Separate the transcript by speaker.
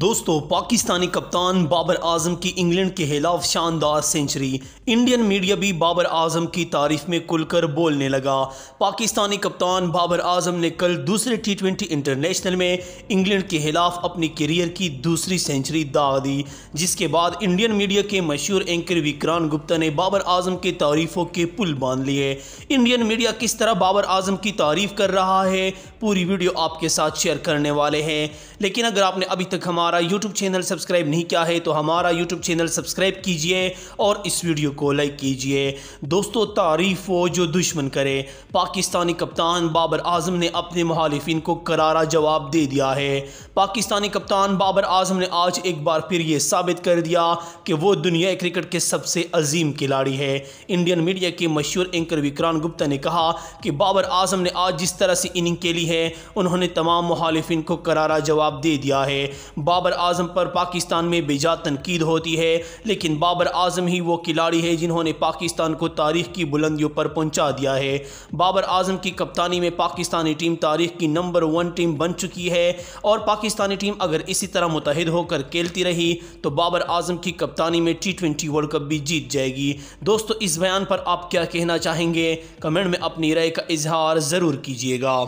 Speaker 1: दोस्तों पाकिस्तानी कप्तान बाबर आजम की इंग्लैंड के खिलाफ शानदार सेंचुरी इंडियन मीडिया भी बाबर आजम की तारीफ में खुलकर बोलने लगा पाकिस्तानी कप्तान बाबर आजम ने कल दूसरे टी ट्वेंटी इंटरनेशनल में इंग्लैंड के खिलाफ अपने करियर की दूसरी सेंचुरी दाग दी जिसके बाद इंडियन मीडिया के मशहूर एंकर विक्रांत गुप्ता ने बाबर आजम की तारीफों के पुल बांध लिए इंडियन मीडिया किस तरह बाबर आजम की तारीफ कर रहा है पूरी वीडियो आपके साथ शेयर करने वाले हैं लेकिन अगर आपने अभी तक हमारे हमारा YouTube चैनल सब्सक्राइब नहीं किया है तो हमारा YouTube चैनल सब्सक्राइब कीजिए और इस वीडियो को लाइक कीजिए दोस्तों तारीफ हो जो दुश्मन करे पाकिस्तानी कप्तान बाबर आजम ने अपने मुहालिफिन को करारा जवाब दे दिया है पाकिस्तानी कप्तान बाबर आजम ने आज एक बार फिर ये साबित कर दिया कि वो दुनिया क्रिकेट के सबसे अजीम खिलाड़ी है इंडियन मीडिया के मशहूर एंकर विक्रांत गुप्ता ने कहा कि बाबर आजम ने आज जिस तरह से इनिंग खेली है उन्होंने तमाम मुहालिफिन को करारा जवाब दे दिया है बाबर आजम पर पाकिस्तान में बेजा तनकीद होती है लेकिन बाबर आजम ही वो खिलाड़ी है जिन्होंने पाकिस्तान को तारीख की बुलंदियों पर पहुंचा दिया है बाबर आजम की कप्तानी में पाकिस्तानी टीम तारीख की नंबर वन टीम बन चुकी है और पाकिस्तानी टीम अगर इसी तरह मुतहद होकर खेलती रही तो बाबर आजम की कप्तानी में टी ट्वेंटी वर्ल्ड कप भी जीत जाएगी दोस्तों इस बयान पर आप क्या कहना चाहेंगे कमेंट में अपनी राय का इजहार ज़रूर कीजिएगा